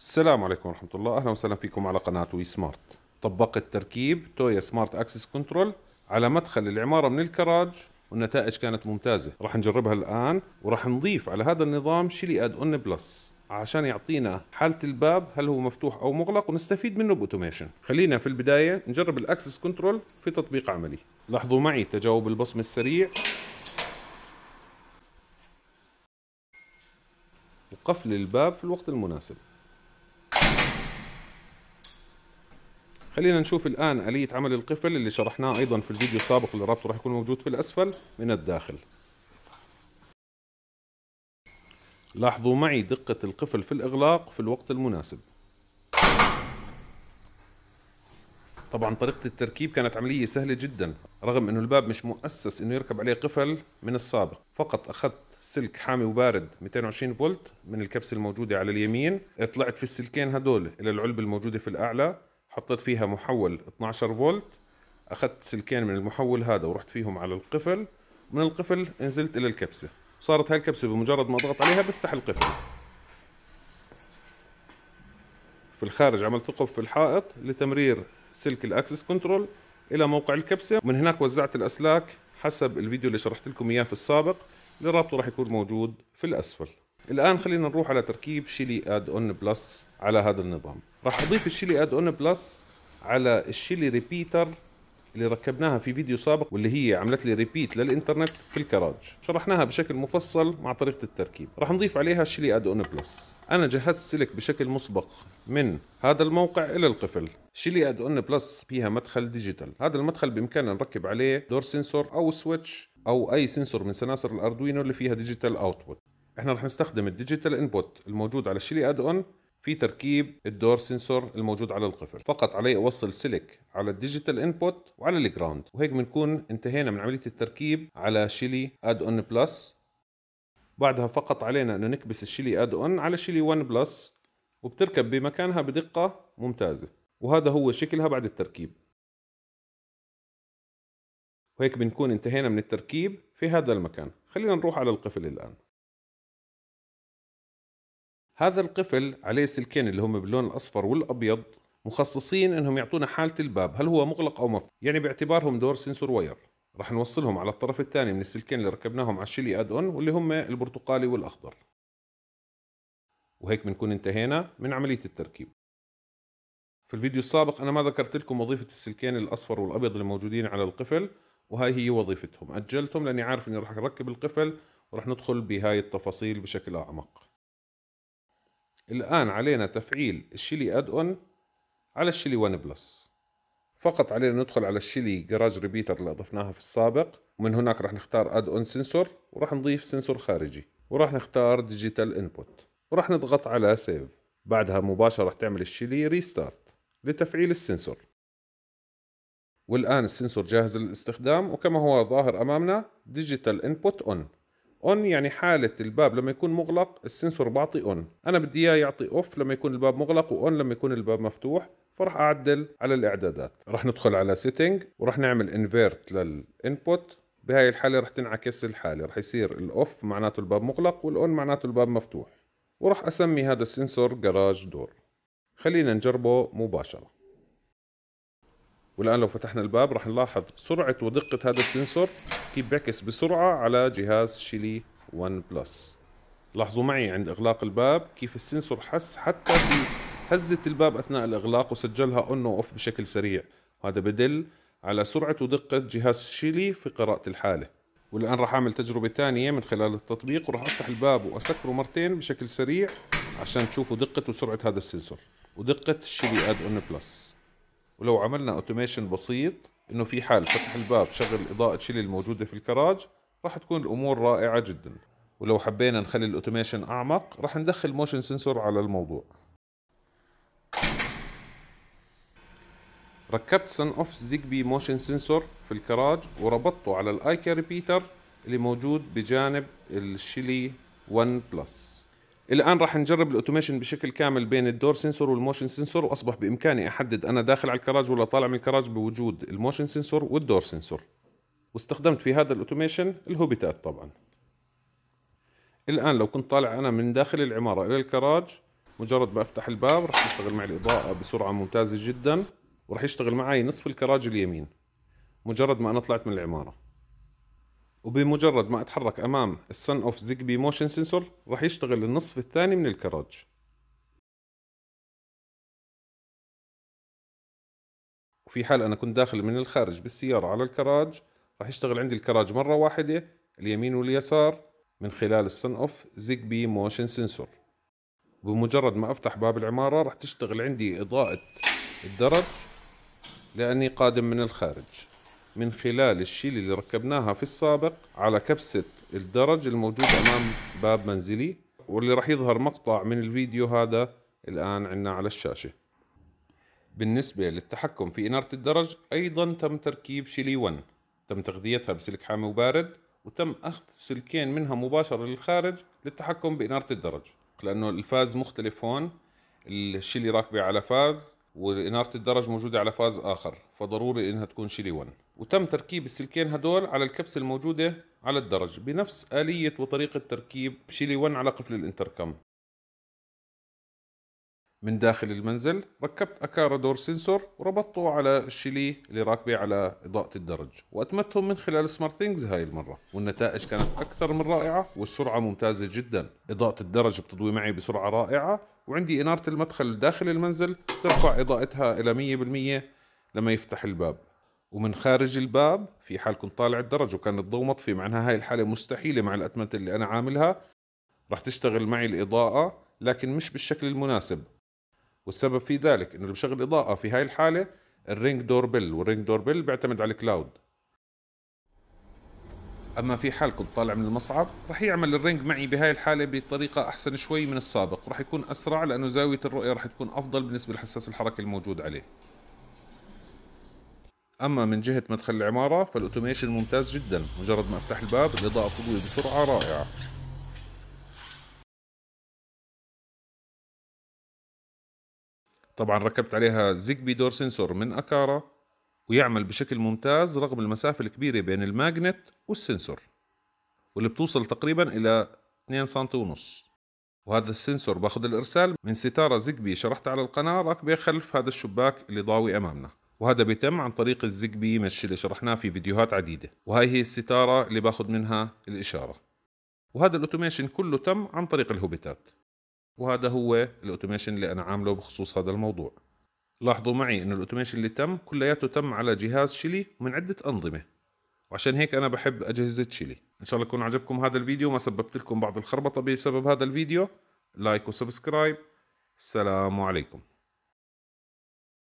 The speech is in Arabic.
السلام عليكم ورحمة الله أهلا وسهلا فيكم على قناة وي سمارت طبقت تركيب تويا سمارت أكسس كنترول على مدخل العمارة من الكراج والنتائج كانت ممتازة راح نجربها الآن وراح نضيف على هذا النظام شيلي أد أون بلس عشان يعطينا حالة الباب هل هو مفتوح أو مغلق ونستفيد منه بأوتوميشن خلينا في البداية نجرب الأكسس كنترول في تطبيق عملي لاحظوا معي تجاوب البصمة السريع وقفل الباب في الوقت المناسب خلينا نشوف الآن آلية عمل القفل اللي شرحناه أيضا في الفيديو السابق اللي رابطه راح يكون موجود في الأسفل من الداخل لاحظوا معي دقة القفل في الإغلاق في الوقت المناسب طبعا طريقة التركيب كانت عملية سهلة جدا رغم انه الباب مش مؤسس انه يركب عليه قفل من السابق فقط اخذت سلك حامي وبارد 220 فولت من الكبسة الموجودة على اليمين طلعت في السلكين هدول الى العلبة الموجودة في الاعلى حطيت فيها محول 12 فولت اخذت سلكين من المحول هذا ورحت فيهم على القفل من القفل نزلت الى الكبسه صارت هاي الكبسه بمجرد ما اضغط عليها بفتح القفل في الخارج عملت ثقب في الحائط لتمرير سلك الاكسس كنترول الى موقع الكبسه ومن هناك وزعت الاسلاك حسب الفيديو اللي شرحت لكم اياه في السابق اللي رابطه راح يكون موجود في الاسفل الان خلينا نروح على تركيب شيلي اد اون بلس على هذا النظام راح اضيف الشيلي اد اون بلس على الشيلي ريبيتر اللي ركبناها في فيديو سابق واللي هي عملت لي ريبيت للانترنت في الكراج شرحناها بشكل مفصل مع طريقه التركيب راح نضيف عليها الشيلي اد اون بلس انا جهزت سلك بشكل مسبق من هذا الموقع الى القفل شيلي اد اون بلس فيها مدخل ديجيتال هذا المدخل بامكاننا نركب عليه دور سنسور او سويتش او اي سنسور من سناسر الاردوينو اللي فيها ديجيتال اوتبوت احنا رح نستخدم الديجيتال انبوت الموجود على الشيلي اد اون في تركيب الدور سنسور الموجود على القفل فقط علي اوصل سلك على الديجيتال انبوت وعلى الجراوند وهيك بنكون انتهينا من عمليه التركيب على شيلي اد اون بلس بعدها فقط علينا انه نكبس الشيلي اد اون على شيلي 1 بلس وبتركب بمكانها بدقه ممتازه وهذا هو شكلها بعد التركيب وهيك بنكون انتهينا من التركيب في هذا المكان خلينا نروح على القفل الان هذا القفل عليه سلكين اللي هم باللون الأصفر والأبيض مخصصين انهم يعطونا حاله الباب هل هو مغلق او مفتوح يعني باعتبارهم دور سنسور واير راح نوصلهم على الطرف الثاني من السلكين اللي ركبناهم على الشيلي اد اون واللي هم البرتقالي والاخضر وهيك بنكون انتهينا من عمليه التركيب في الفيديو السابق انا ما ذكرت لكم وظيفه السلكين الاصفر والابيض اللي موجودين على القفل وهاي هي وظيفتهم اجلتهم لاني عارف اني راح اركب القفل وراح ندخل بهاي التفاصيل بشكل اعمق الآن علينا تفعيل الشيلي اد اون على الشيلي 1 بلس فقط علينا ندخل على الشيلي جراج ريبيتر اللي أضفناها في السابق ومن هناك راح نختار اد اون سنسور وراح نضيف سنسور خارجي وراح نختار ديجيتال انبوت وراح نضغط على سيف بعدها مباشرة راح تعمل الشيلي ريستارت لتفعيل السنسور والآن السنسور جاهز للاستخدام وكما هو ظاهر أمامنا ديجيتال انبوت اون اون يعني حالة الباب لما يكون مغلق السنسور بعطي اون انا بدي اياه يعطي اوف لما يكون الباب مغلق واون لما يكون الباب مفتوح فراح اعدل على الاعدادات راح ندخل على سيتنج وراح نعمل انفيرت للانبوت بهاي الحالة راح تنعكس الحالة راح يصير الاوف معناته الباب مغلق والاون معناته الباب مفتوح وراح اسمي هذا السنسور جراج دور خلينا نجربه مباشرة والآن لو فتحنا الباب راح نلاحظ سرعة ودقة هذا السنسور كيف بيعكس بسرعة على جهاز شيلي 1 بلس لاحظوا معي عند إغلاق الباب كيف السنسور حس حتى في هزة الباب أثناء الإغلاق وسجلها أون وأوف بشكل سريع وهذا بدل على سرعة ودقة جهاز شيلي في قراءة الحالة والآن راح أعمل تجربة ثانية من خلال التطبيق وراح أفتح الباب وأسكره مرتين بشكل سريع عشان تشوفوا دقة وسرعة هذا السنسور ودقة الشيلي أد أون بلس ولو عملنا أوتوميشن بسيط انه في حال فتح الباب شغل اضاءة شيلي الموجودة في الكراج راح تكون الامور رائعة جدا ولو حبينا نخلي الاوتوميشن اعمق راح ندخل موشن سنسور على الموضوع ركبت سن اوف زيجبي موشن سنسور في الكراج وربطته على الايكا ريبيتر اللي موجود بجانب الشيلي 1 بلس الان راح نجرب الاوتوميشن بشكل كامل بين الدور سنسور والموشن سنسور واصبح بامكاني احدد انا داخل على الكراج ولا طالع من الكراج بوجود الموشن سنسور والدور سنسور واستخدمت في هذا الاوتوميشن الهوبيتات طبعا الان لو كنت طالع انا من داخل العماره الى الكراج مجرد ما افتح الباب راح يشتغل معي الاضاءه بسرعه ممتازه جدا وراح يشتغل معي نصف الكراج اليمين مجرد ما انا طلعت من العماره وبمجرد ما اتحرك امام السن اوف زيجبي موشن سنسور راح يشتغل النصف الثاني من الكراج وفي حال انا كنت داخل من الخارج بالسيارة على الكراج راح يشتغل عندي الكراج مرة واحدة اليمين واليسار من خلال السن اوف زيجبي موشن سنسور بمجرد ما افتح باب العمارة راح تشتغل عندي اضاءة الدرج لاني قادم من الخارج من خلال الشيل اللي ركبناها في السابق على كبسة الدرج الموجود أمام باب منزلي واللي راح يظهر مقطع من الفيديو هذا الآن عنا على الشاشة بالنسبة للتحكم في إنارة الدرج أيضا تم تركيب شيلي 1 تم تغذيتها بسلك حامي وبارد وتم أخذ سلكين منها مباشرة للخارج للتحكم بإنارة الدرج لأنه الفاز مختلف هون الشيلي راكبة على فاز وإنارة الدرج موجودة على فاز آخر فضروري إنها تكون شيلي 1 وتم تركيب السلكين هدول على الكبسة الموجودة على الدرج بنفس آلية وطريقة تركيب شيلي 1 على قفل الانتركم من داخل المنزل ركبت أكارا دور سنسور وربطته على الشيلي اللي راكبه على إضاءة الدرج وأتمتهم من خلال سمارت ثينجز هاي المرة والنتائج كانت أكثر من رائعة والسرعة ممتازة جدا إضاءة الدرج بتضوي معي بسرعة رائعة وعندي إنارة المدخل داخل المنزل ترفع إضاءتها إلى 100% لما يفتح الباب ومن خارج الباب في حال كنت طالع الدرج وكان الضوء مطفي معناها هاي الحالة مستحيلة مع الأتمتة اللي أنا عاملها راح تشتغل معي الإضاءة لكن مش بالشكل المناسب والسبب في ذلك إنه اللي بشغل إضاءة في هاي الحالة الرينج دور بيل والرينج دور بيل بيعتمد على الكلاود أما في حال كنت طالع من المصعد راح يعمل الرينج معي بهاي الحالة بطريقة أحسن شوي من السابق ورح يكون أسرع لأنه زاوية الرؤية راح تكون أفضل بالنسبة لحساس الحركة الموجود عليه اما من جهه مدخل العماره فالاوتوميشن ممتاز جدا مجرد ما افتح الباب الاضاءه تضوي بسرعه رائعه طبعا ركبت عليها زيجبي دور سنسور من اكارا ويعمل بشكل ممتاز رغم المسافة الكبيرة بين الماجنت والسنسور واللي بتوصل تقريبا إلى 2 سم ونص وهذا السنسور باخذ الإرسال من ستارة زيجبي شرحتها على القناة راكبة خلف هذا الشباك اللي ضاوي أمامنا وهذا بيتم عن طريق الزجبي بي مش اللي شرحناه في فيديوهات عديدة وهي هي الستارة اللي باخذ منها الإشارة وهذا الأوتوميشن كله تم عن طريق الهوبيتات وهذا هو الأوتوميشن اللي أنا عامله بخصوص هذا الموضوع لاحظوا معي أن الأوتوميشن اللي تم كلياته تم على جهاز شيلي من عدة أنظمة وعشان هيك أنا بحب أجهزة شيلي إن شاء الله يكون عجبكم هذا الفيديو ما سببت لكم بعض الخربطة بسبب هذا الفيديو لايك وسبسكرايب السلام عليكم